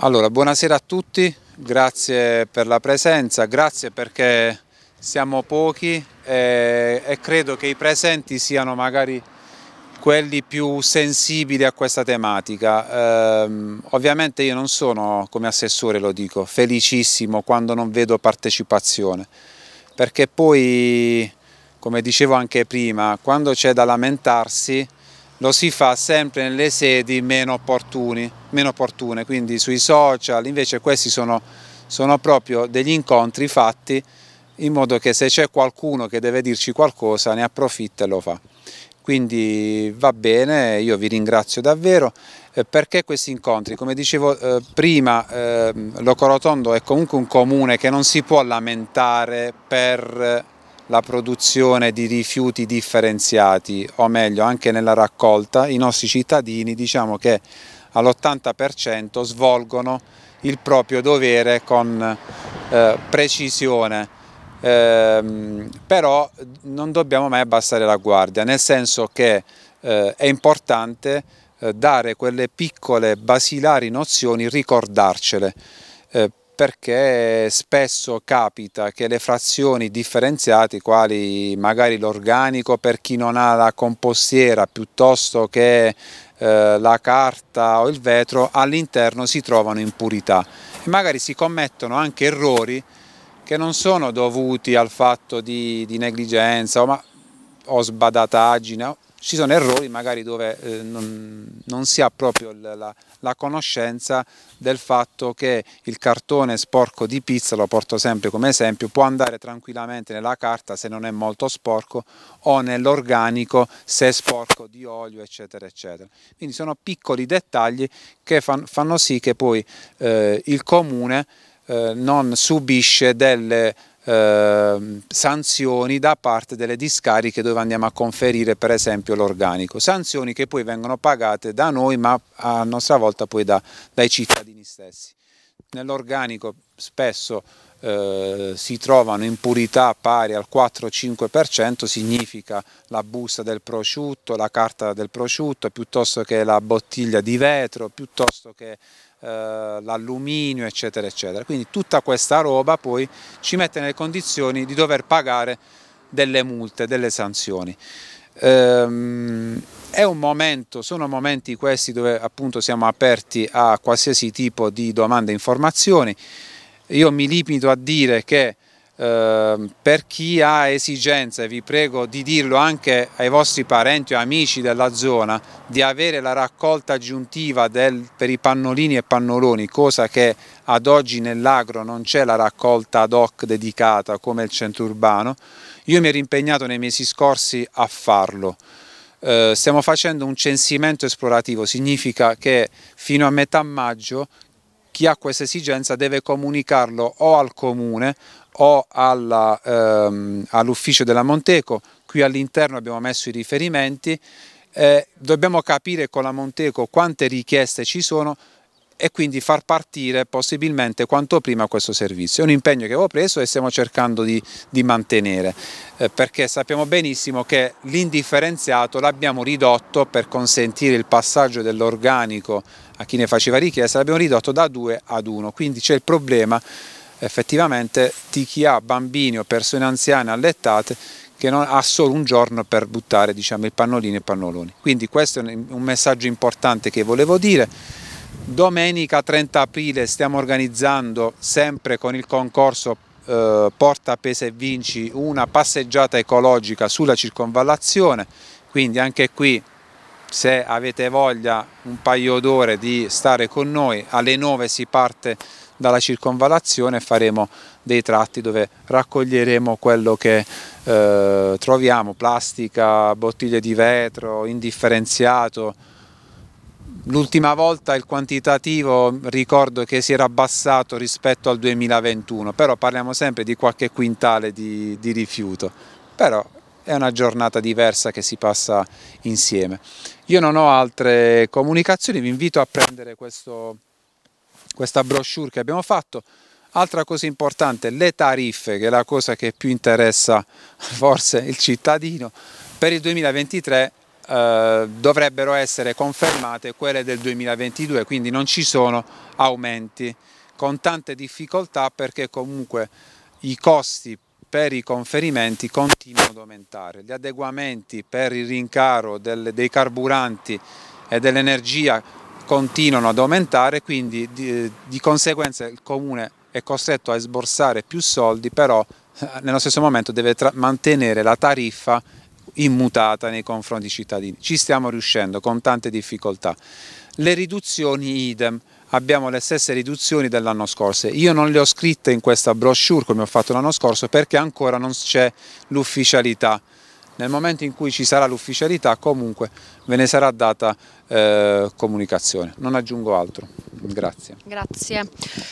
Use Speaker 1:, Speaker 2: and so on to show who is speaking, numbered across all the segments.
Speaker 1: Allora, buonasera a tutti, grazie per la presenza, grazie perché siamo pochi e, e, credo che i presenti siano magari quelli più sensibili a questa tematica. Ehm, ovviamente io non sono, come assessore lo dico, felicissimo quando non vedo partecipazione, perché poi, come dicevo anche prima, quando c'è da lamentarsi lo si fa sempre nelle sedi meno, opportuni, meno opportune, quindi sui social, invece questi sono, sono proprio degli incontri fatti in modo che se c'è qualcuno che deve dirci qualcosa ne approfitta e lo fa. Quindi va bene, io vi ringrazio davvero. Eh, perché questi incontri? Come dicevo eh, prima, ehm, Locorotondo è comunque un comune che non si può lamentare per la produzione di rifiuti differenziati, o meglio anche nella raccolta, i nostri cittadini diciamo che all'80% svolgono il proprio dovere con eh, precisione. Eh, però non dobbiamo mai abbassare la guardia, nel senso che eh, è importante eh, dare quelle piccole basilari nozioni, ricordarcele. Eh, perché spesso capita che le frazioni differenziate, quali magari l'organico per chi non ha la compostiera piuttosto che eh, la carta o il vetro, all'interno si trovano impurità e magari si commettono anche errori che non sono dovuti al fatto di, di negligenza o, ma, o sbadataggine ci sono errori magari dove eh, non, non, si ha proprio la, la, conoscenza del fatto che il cartone sporco di pizza, lo porto sempre come esempio, può andare tranquillamente nella carta se non è molto sporco o nell'organico se è sporco di olio eccetera eccetera. Quindi sono piccoli dettagli che fan, fanno sì che poi eh, il comune eh, non subisce delle eh, sanzioni da parte delle discariche dove andiamo a conferire per esempio l'organico, sanzioni che poi vengono pagate da noi ma a nostra volta poi da, dai cittadini stessi. Nell'organico spesso eh, si trovano impurità pari al 4-5%, significa la busta del prosciutto, la carta del prosciutto, piuttosto che la bottiglia di vetro, piuttosto che eh, l'alluminio eccetera eccetera. Quindi tutta questa roba poi ci mette nelle condizioni di dover pagare delle multe, delle sanzioni. Ehm, è un momento, sono momenti questi dove appunto siamo aperti a qualsiasi tipo di domande e informazioni. Io mi limito a dire che Ehm, per chi ha esigenze, vi prego di dirlo anche ai vostri parenti o amici della zona, di avere la raccolta aggiuntiva del, per i pannolini e pannoloni, cosa che ad oggi nell'agro non c'è la raccolta ad hoc dedicata come il centro urbano. Io mi ero impegnato nei mesi scorsi a farlo. Eh, stiamo facendo un censimento esplorativo, significa che fino a metà maggio chi ha questa esigenza deve comunicarlo o al comune o alla, ehm, all'ufficio della Monteco, qui all'interno abbiamo messo i riferimenti, eh, dobbiamo capire con la Monteco quante richieste ci sono e quindi far partire possibilmente quanto prima questo servizio. È un impegno che avevo preso e stiamo cercando di, di mantenere, eh, perché sappiamo benissimo che l'indifferenziato l'abbiamo ridotto per consentire il passaggio dell'organico a chi ne faceva richiesta, l'abbiamo ridotto da 2 ad 1, quindi c'è il problema effettivamente di chi ha bambini o persone anziane allettate che non, ha solo un giorno per buttare diciamo, il pannolino e i pannoloni. Quindi questo è un messaggio importante che volevo dire. Domenica 30 aprile stiamo organizzando sempre con il concorso eh, Porta Pesa e Vinci una passeggiata ecologica sulla circonvallazione, quindi anche qui se avete voglia un paio d'ore di stare con noi alle 9 si parte dalla circonvalazione faremo dei tratti dove raccoglieremo quello che eh, troviamo, plastica, bottiglie di vetro, indifferenziato. L'ultima volta il quantitativo ricordo che si era abbassato rispetto al 2021, però parliamo sempre di qualche quintale di, di rifiuto. Però è una giornata diversa che si passa insieme. Io non ho altre comunicazioni, vi invito a prendere questo questa brochure che abbiamo fatto. Altra cosa importante, le tariffe, che è la cosa che più interessa forse il cittadino, per il 2023 eh, dovrebbero essere confermate quelle del 2022, quindi non ci sono aumenti, con tante difficoltà perché comunque i costi per i conferimenti continuano ad aumentare, gli adeguamenti per il rincaro del, dei carburanti e dell'energia continuano ad aumentare, quindi di, di conseguenza il comune è costretto a sborsare più soldi, però eh, nello stesso momento deve mantenere la tariffa immutata nei confronti dei cittadini. Ci stiamo riuscendo con tante difficoltà. Le riduzioni idem, abbiamo le stesse riduzioni dell'anno scorso. Io non le ho scritte in questa brochure come ho fatto l'anno scorso perché ancora non c'è l'ufficialità nel momento in cui ci sarà l'ufficialità comunque ve ne sarà data eh, comunicazione. Non aggiungo altro. Grazie.
Speaker 2: Grazie.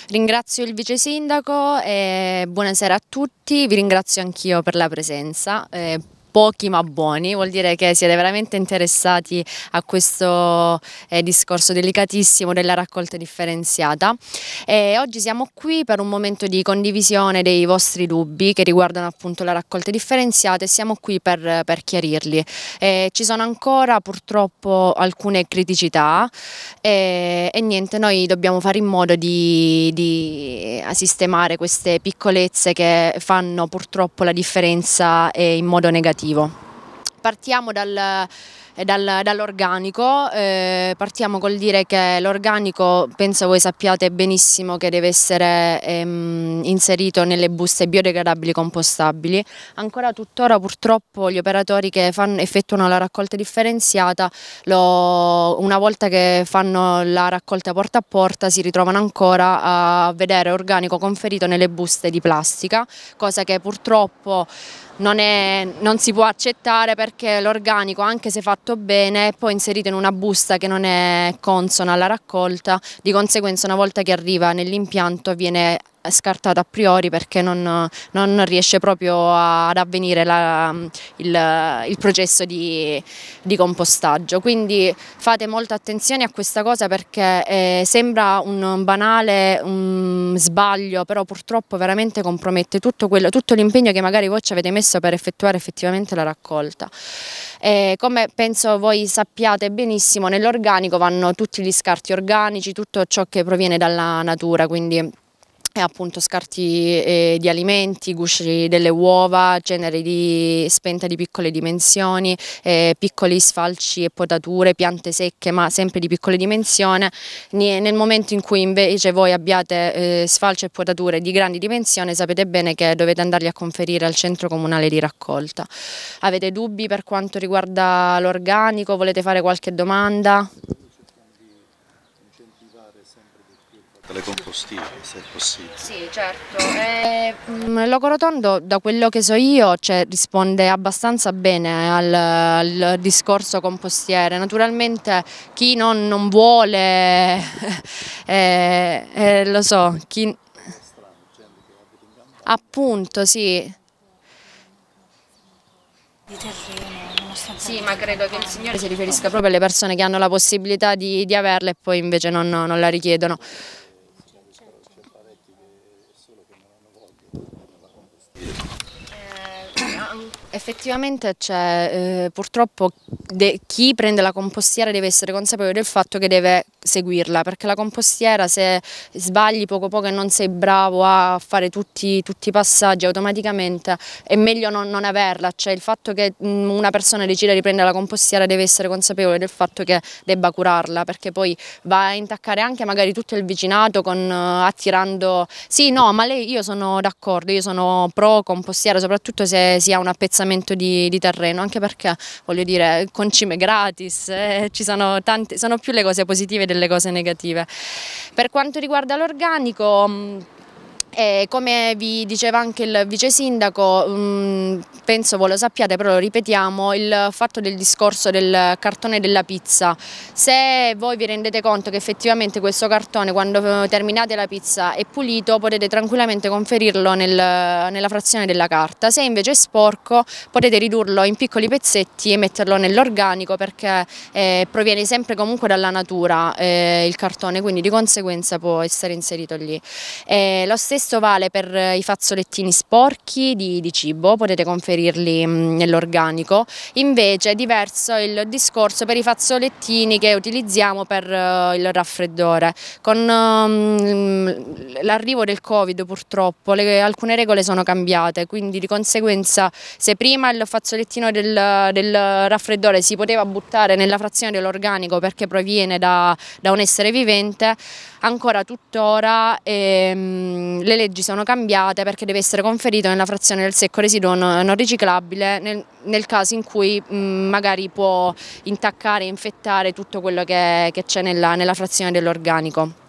Speaker 2: Ringrazio il vice sindaco e buonasera a tutti, vi ringrazio anch'io per la presenza. Eh, pochi ma buoni, vuol dire che siete veramente interessati a questo eh, discorso delicatissimo della raccolta differenziata e oggi siamo qui per un momento di condivisione dei vostri dubbi che riguardano appunto la raccolta differenziata e siamo qui per, per chiarirli. Eh, ci sono ancora purtroppo alcune criticità e, e, niente, noi dobbiamo fare in modo di, di eh, sistemare queste piccolezze che fanno purtroppo la differenza eh, in modo negativo obiettivo. Partiamo dal, eh, dal, dall'organico, eh, partiamo col dire che l'organico penso voi sappiate benissimo che deve essere ehm, inserito nelle buste biodegradabili compostabili, ancora tuttora purtroppo gli operatori che fanno, effettuano la raccolta differenziata lo, una volta che fanno la raccolta porta a porta si ritrovano ancora a vedere organico conferito nelle buste di plastica, cosa che purtroppo non, è, non, si può accettare perché l'organico, anche se fatto bene, è poi inserito in una busta che non è consona alla raccolta, di conseguenza una volta che arriva nell'impianto viene scartato a priori perché non, non riesce proprio ad avvenire la, il, il, processo di, di, compostaggio. Quindi fate molta attenzione a questa cosa perché eh, sembra un banale un sbaglio, però purtroppo veramente compromette tutto, l'impegno che magari voi ci avete messo per effettuare effettivamente la raccolta. Eh, come penso voi sappiate benissimo, nell'organico vanno tutti gli scarti organici, tutto ciò che proviene dalla natura, quindi appunto scarti eh, di alimenti, gusci delle uova, generi di spenta di piccole dimensioni, eh, piccoli sfalci e potature, piante secche ma sempre di piccole dimensioni. Nel momento in cui invece voi abbiate eh, sfalci e potature di grandi dimensioni sapete bene che dovete andarli a conferire al centro comunale di raccolta. Avete dubbi per quanto riguarda l'organico? Volete fare qualche domanda? Le compostiere, se è possibile. Sì, certo. Eh, mm, Locorotondo, da quello che so io, cioè, risponde abbastanza bene eh, al, al, discorso compostiere. Naturalmente chi non, non vuole, eh, eh, lo so, chi... Appunto, sì. Sì, ma credo che il Signore si riferisca proprio alle persone che hanno la possibilità di, di averla e poi invece non, non la richiedono. Effettivamente c'è, eh, purtroppo chi prende la compostiera deve essere consapevole del fatto che deve seguirla, perché la compostiera se sbagli poco poco e non sei bravo a fare tutti, tutti i passaggi automaticamente è meglio non, non, averla, cioè il fatto che mm, una persona decida di prendere la compostiera deve essere consapevole del fatto che debba curarla, perché poi va a intaccare anche magari tutto il vicinato con, eh, attirando, sì no ma lei, io sono d'accordo, io sono pro compostiera, soprattutto se si ha un appezzamento apprezzamento di, di terreno, anche perché voglio dire concime gratis, eh, ci sono, tante, sono più le cose positive delle cose negative. Per quanto riguarda l'organico mm, e come vi diceva anche il vice sindaco, mm, penso voi lo sappiate, però lo ripetiamo, il fatto del discorso del cartone della pizza. Se voi vi rendete conto che effettivamente questo cartone quando terminate la pizza è pulito, potete tranquillamente conferirlo nel, nella frazione della carta. Se invece è sporco, potete ridurlo in piccoli pezzetti e metterlo nell'organico perché eh, proviene sempre comunque dalla natura eh, il cartone, quindi di conseguenza può essere inserito lì. Eh, lo stesso questo vale per eh, i fazzolettini sporchi di, di cibo, potete conferirli mm, nell'organico. Invece è diverso il discorso per i fazzolettini che utilizziamo per eh, il raffreddore. Con mm, l'arrivo del Covid purtroppo le, alcune regole sono cambiate, quindi di conseguenza se prima il fazzolettino del, del raffreddore si poteva buttare nella frazione dell'organico perché proviene da, da, un essere vivente, ancora tuttora ehm, le le leggi sono cambiate perché deve essere conferito nella frazione del secco residuo non, riciclabile nel, nel caso in cui mh, mm, magari può intaccare, e infettare tutto quello che c'è nella, nella frazione dell'organico.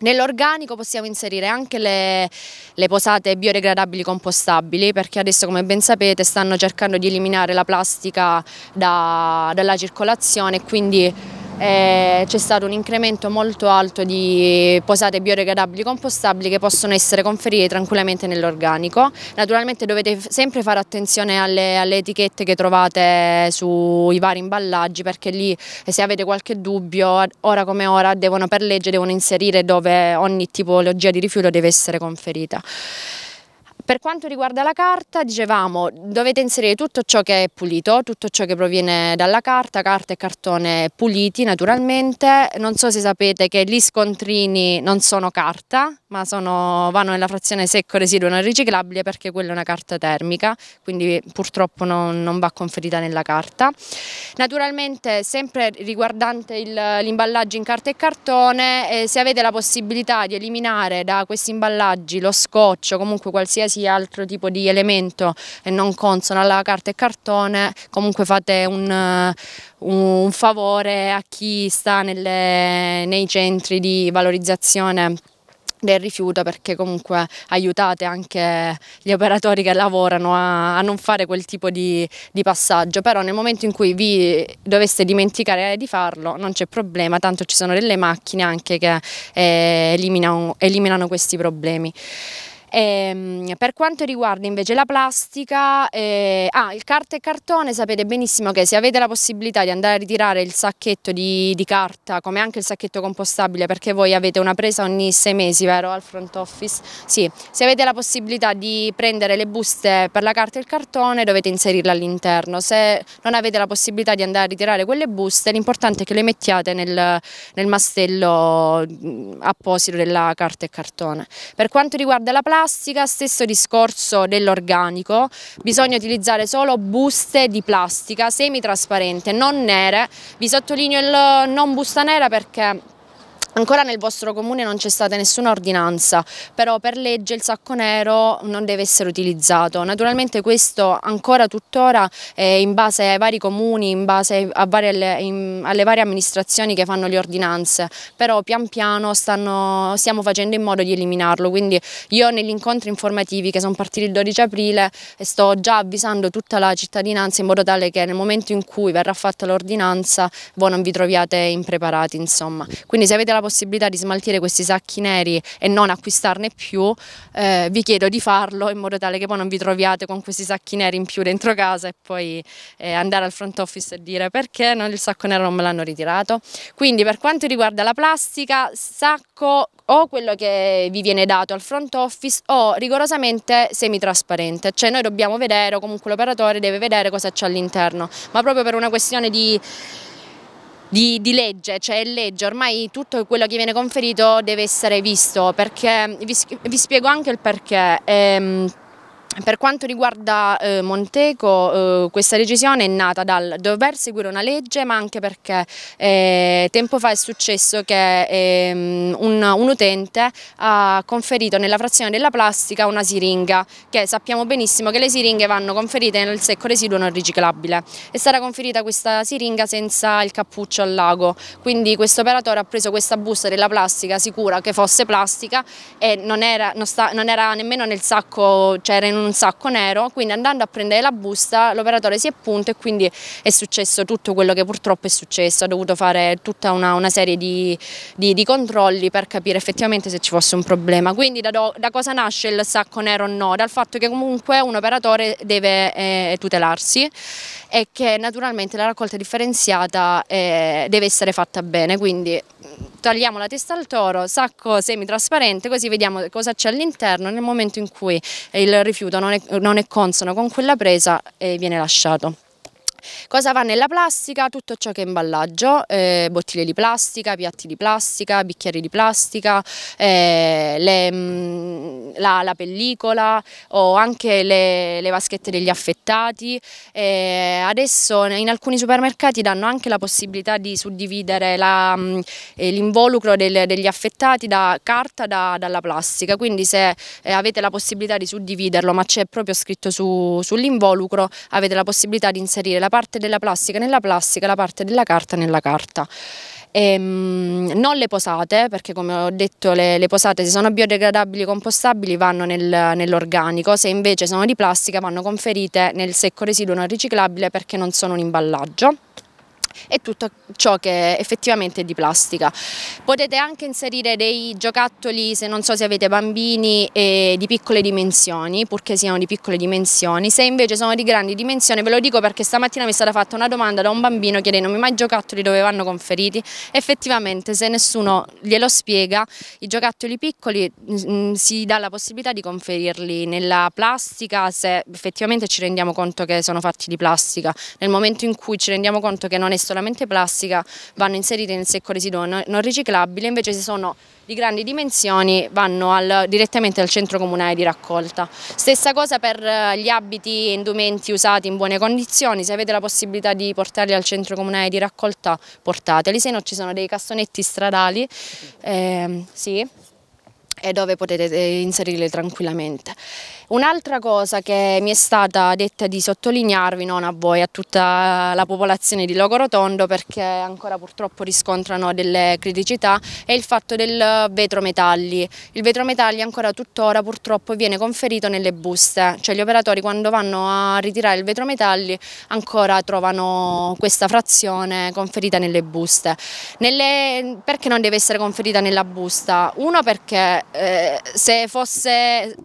Speaker 2: Nell'organico possiamo inserire anche le, le, posate biodegradabili compostabili perché adesso come ben sapete stanno cercando di eliminare la plastica da, dalla circolazione e quindi eh, c'è stato un incremento molto alto di posate biodegradabili compostabili che possono essere conferite tranquillamente nell'organico. Naturalmente dovete sempre fare attenzione alle, alle etichette che trovate sui vari imballaggi perché lì eh, se avete qualche dubbio ora come ora devono per legge devono inserire dove ogni tipologia di rifiuto deve essere conferita. Per quanto riguarda la carta, dicevamo, dovete inserire tutto ciò che è pulito, tutto ciò che proviene dalla carta, carta e cartone puliti naturalmente. Non so se sapete che gli scontrini non sono carta, ma sono, vanno nella frazione secco residuo non riciclabile perché quella è una carta termica, quindi purtroppo non, non va conferita nella carta. Naturalmente sempre riguardante l'imballaggio in carta e cartone, eh, se avete la possibilità di eliminare da questi imballaggi lo scotch o comunque qualsiasi altro tipo di elemento non consono alla carta e cartone, comunque fate un, un favore a chi sta nelle, nei centri di valorizzazione del rifiuto perché comunque aiutate anche gli operatori che lavorano a, a non fare quel tipo di, di, passaggio, però nel momento in cui vi doveste dimenticare di farlo non c'è problema, tanto ci sono delle macchine anche che eh, eliminano, eliminano questi problemi. E, ehm, per quanto riguarda invece la plastica, eh, ah, il carta e cartone sapete benissimo che se avete la possibilità di andare a ritirare il sacchetto di, di carta, come anche il sacchetto compostabile, perché voi avete una presa ogni sei mesi, vero, al front office, sì, se avete la possibilità di prendere le buste per la carta e il cartone dovete inserirle all'interno, se non avete la possibilità di andare a ritirare quelle buste l'importante è che le mettiate nel, nel mastello mm, apposito della carta e cartone. Per quanto riguarda la plastica, plastica, stesso discorso dell'organico, bisogna utilizzare solo buste di plastica semitrasparente, non nere, vi sottolineo il non busta nera perché Ancora nel vostro comune non c'è stata nessuna ordinanza, però per legge il sacco nero non deve essere utilizzato. Naturalmente questo ancora tuttora è in base ai vari comuni, in base varie, in, alle varie amministrazioni che fanno le ordinanze, però pian piano stanno, stiamo facendo in modo di eliminarlo. Quindi io negli incontri informativi che sono partiti il 12 aprile sto già avvisando tutta la cittadinanza in modo tale che nel momento in cui verrà fatta l'ordinanza voi non vi troviate impreparati. Insomma. Quindi se avete la possibilità di smaltire questi sacchi neri e non acquistarne più, eh, vi chiedo di farlo in modo tale che poi non vi troviate con questi sacchi neri in più dentro casa e poi eh, andare al front office e dire perché non, il sacco nero non me l'hanno ritirato. Quindi per quanto riguarda la plastica, sacco o quello che vi viene dato al front office o rigorosamente semitrasparente, cioè noi dobbiamo vedere o comunque l'operatore deve vedere cosa c'è all'interno, ma proprio per una questione di di, di, legge, cioè è legge, ormai tutto quello che viene conferito deve essere visto, perché vi, vi spiego anche il perché. Ehm, per quanto riguarda eh, Monteco, eh, questa decisione è nata dal dover seguire una legge, ma anche perché eh, tempo fa è successo che ehm, un, un, utente ha conferito nella frazione della plastica una siringa, che sappiamo benissimo che le siringhe vanno conferite nel secco residuo non riciclabile. È stata conferita questa siringa senza il cappuccio al lago, quindi questo operatore ha preso questa busta della plastica sicura che fosse plastica e non era, non sta, non era nemmeno nel sacco, cioè era in un sacco nero, quindi andando a prendere la busta l'operatore si è punto e quindi è successo tutto quello che purtroppo è successo, ha dovuto fare tutta una, una serie di, di, di, controlli per capire effettivamente se ci fosse un problema. Quindi da, do, da cosa nasce il sacco nero o no? Dal fatto che comunque un operatore deve eh, tutelarsi e che naturalmente la raccolta differenziata eh, deve essere fatta bene, quindi tagliamo la testa al toro, sacco semitrasparente, così vediamo cosa c'è all'interno nel momento in cui il rifiuto non è, non è consono con quella presa e viene lasciato. Cosa va nella plastica? Tutto ciò che è imballaggio, eh, bottiglie di plastica, piatti di plastica, bicchieri di plastica, eh, le, mm, la, la, pellicola o anche le, le vaschette degli affettati. Eh, adesso in alcuni supermercati danno anche la possibilità di suddividere mm, eh, l'involucro degli affettati da carta da, dalla plastica, quindi se eh, avete la possibilità di suddividerlo ma c'è proprio scritto su, sull'involucro avete la possibilità di inserire la parte parte della plastica nella plastica, la parte della carta nella carta. E, ehm, non le posate, perché come ho detto le, le posate se sono biodegradabili e compostabili vanno nel, nell'organico, se invece sono di plastica vanno conferite nel secco residuo non riciclabile perché non sono un imballaggio e tutto ciò che effettivamente è di plastica. Potete anche inserire dei giocattoli, se non so se avete bambini, eh, di piccole dimensioni, purché siano di piccole dimensioni. Se invece sono di grandi dimensioni, ve lo dico perché stamattina mi è stata fatta una domanda da un bambino chiedendomi ma i giocattoli dove vanno conferiti? Effettivamente se nessuno glielo spiega, i giocattoli piccoli mh, mm, mm, si dà la possibilità di conferirli nella plastica se effettivamente ci rendiamo conto che sono fatti di plastica. Nel momento in cui ci rendiamo conto che non è solamente la plastica vanno inserite nel secco residuo non, non riciclabile, invece se sono di grandi dimensioni vanno al, direttamente al centro comunale di raccolta. Stessa cosa per eh, gli abiti e indumenti usati in buone condizioni, se avete la possibilità di portarli al centro comunale di raccolta portateli, se no ci sono dei cassonetti stradali, eh, sì, e dove potete eh, inserirli tranquillamente. Un'altra cosa che mi è stata detta di sottolinearvi, non a voi, a tutta la popolazione di Logorotondo, perché ancora purtroppo riscontrano delle criticità, è il fatto del vetro metalli. Il vetro metalli ancora tuttora purtroppo viene conferito nelle buste, cioè gli operatori quando vanno a ritirare il vetro metalli ancora trovano questa frazione conferita nelle buste. Nelle... Perché non deve essere conferita nella busta? Uno perché eh, se fosse...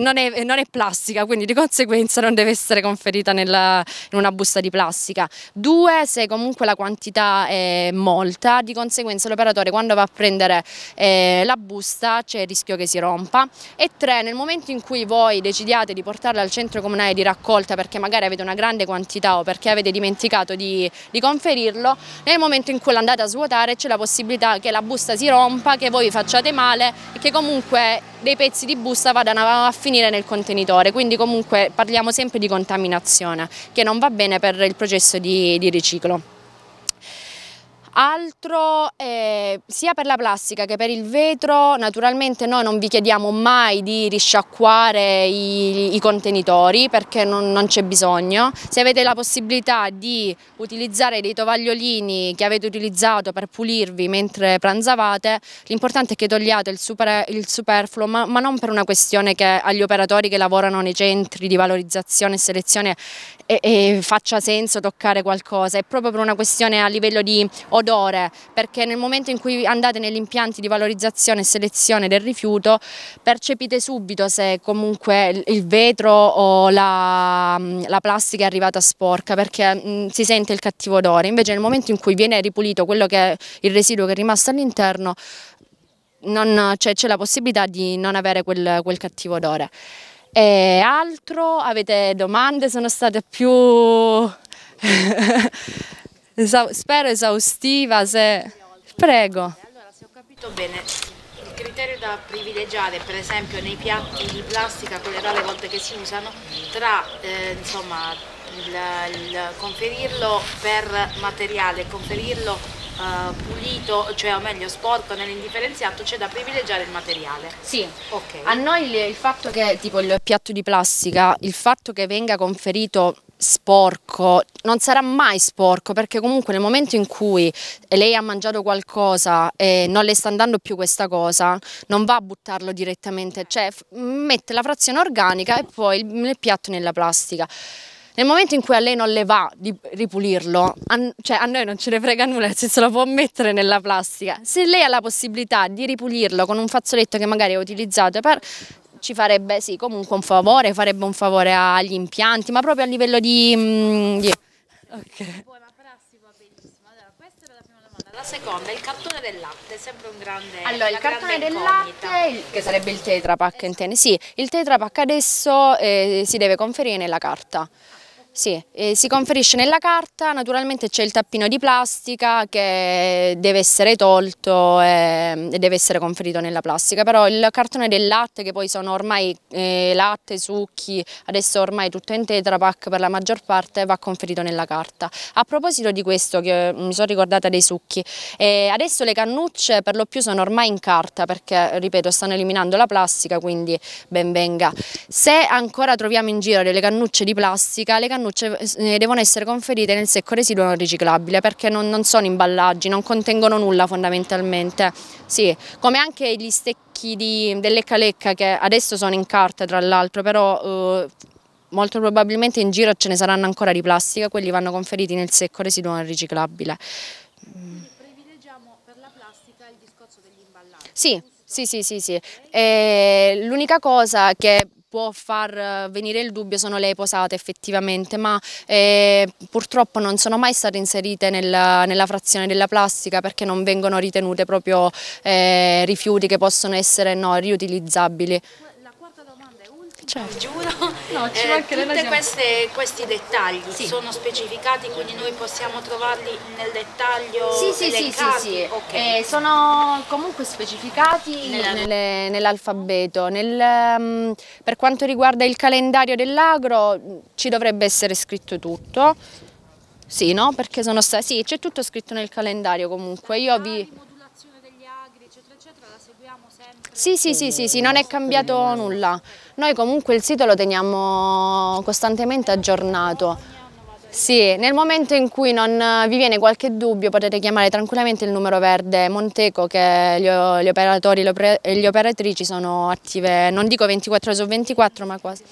Speaker 2: non è deve, non è plastica, quindi di conseguenza non deve essere conferita nella, in una busta di plastica. Due, se comunque la quantità è molta, di conseguenza l'operatore quando va a prendere eh, la busta c'è il rischio che si rompa. E tre, nel momento in cui voi decidiate di portarla al centro comunale di raccolta perché magari avete una grande quantità o perché avete dimenticato di, di conferirlo, nel momento in cui l'andate a svuotare c'è la possibilità che la busta si rompa, che voi facciate male e che comunque dei pezzi di busta vadano a finire nel nel contenitore, quindi comunque parliamo sempre di contaminazione che non va bene per il processo di, di riciclo. Altro, eh, sia per la plastica che per il vetro, naturalmente noi non vi chiediamo mai di risciacquare i, i contenitori perché non, non c'è bisogno. Se avete la possibilità di utilizzare dei tovagliolini che avete utilizzato per pulirvi mentre pranzavate, l'importante è che togliate il, super, il superfluo, ma, ma, non per una questione che agli operatori che lavorano nei centri di valorizzazione e selezione e, e faccia senso toccare qualcosa, è proprio per una questione a livello di odore, perché nel momento in cui andate negli impianti di valorizzazione e selezione del rifiuto percepite subito se comunque il vetro o la, mm, la plastica è arrivata sporca, perché mh, mm, si sente il cattivo odore, invece nel momento in cui viene ripulito quello che è il residuo che è rimasto all'interno, cioè, c'è cioè, la possibilità di non avere quel, quel cattivo odore. E altro? Avete domande? Sono state più... Esa spero esaustiva se... Prego. Allora,
Speaker 1: se ho capito bene,
Speaker 2: il criterio da privilegiare, per esempio, nei piatti di plastica, quelle rare volte che si usano, tra, eh, insomma, il, il conferirlo per materiale, conferirlo Uh, pulito, cioè o meglio sporco nell'indifferenziato, c'è da privilegiare il materiale. Sì, okay. a noi il, il fatto che tipo il piatto di plastica, il fatto che venga conferito sporco, non sarà mai sporco perché comunque nel momento in cui lei ha mangiato qualcosa e non le sta andando più questa cosa, non va a buttarlo direttamente, cioè mette la frazione organica e poi il piatto nella plastica. Nel momento in cui a lei non le va di ripulirlo, a, cioè a noi non ce ne frega nulla, se se lo può mettere nella plastica. Se lei ha la possibilità di ripulirlo con un fazzoletto che magari ha utilizzato per ci farebbe sì, comunque un favore, farebbe un favore agli impianti, ma proprio a livello di... Mm, di... Okay. La seconda è il cartone del latte, sempre un grande Allora, il cartone del incognita. latte, che sarebbe il tetrapack, esatto. in tenis. Sì, il tetrapack adesso eh, si deve conferire nella carta. Sì, eh, si conferisce nella carta, naturalmente c'è il tappino di plastica che deve essere tolto e, e, deve essere conferito nella plastica, però il cartone del latte che poi sono ormai eh, latte, succhi, adesso ormai tutto in tetrapack per la maggior parte va conferito nella carta. A proposito di questo che mi sono ricordata dei succhi, eh, adesso le cannucce per lo più sono ormai in carta perché ripeto stanno eliminando la plastica quindi ben venga. Se ancora troviamo in giro delle cannucce di plastica, le cannucce cannucce devono essere conferite nel secco residuo non riciclabile perché non, non sono imballaggi, non contengono nulla fondamentalmente. Sì, come anche gli stecchi di, dell'ecca lecca che adesso sono in carta tra l'altro, però eh, molto probabilmente in giro ce ne saranno ancora di plastica, quelli vanno conferiti nel secco residuo non riciclabile. Privilegiamo per la plastica il discorso degli imballaggi. Sì, sì, sì, sì. sì. Eh, l'unica cosa che può far eh, venire il dubbio sono le posate effettivamente, ma eh, purtroppo non sono mai state inserite nel, nella frazione della plastica perché non vengono ritenute proprio eh, rifiuti che possono essere no, riutilizzabili. Certo. Giuro, no, ci eh, tutti queste, questi dettagli sì. sono specificati, quindi noi possiamo trovarli nel dettaglio Sì, sì, sì, sì, sì. Okay. Eh, sono comunque specificati nell'alfabeto. Nell um, per quanto riguarda il calendario dell'agro ci dovrebbe essere scritto tutto. Sì, no? Perché sono stati... Sì, c'è tutto scritto nel calendario comunque. Io vi... la Modulazione degli agri, eccetera, Sì, sì, sì, sì, sì, non è cambiato nulla. Noi comunque il sito lo teniamo costantemente aggiornato. Sì, nel momento in cui non eh, vi viene qualche dubbio potete chiamare tranquillamente il numero verde Monteco che gli, eh, operatori e le operatrici sono attive, non dico 24 su 24 ma quasi.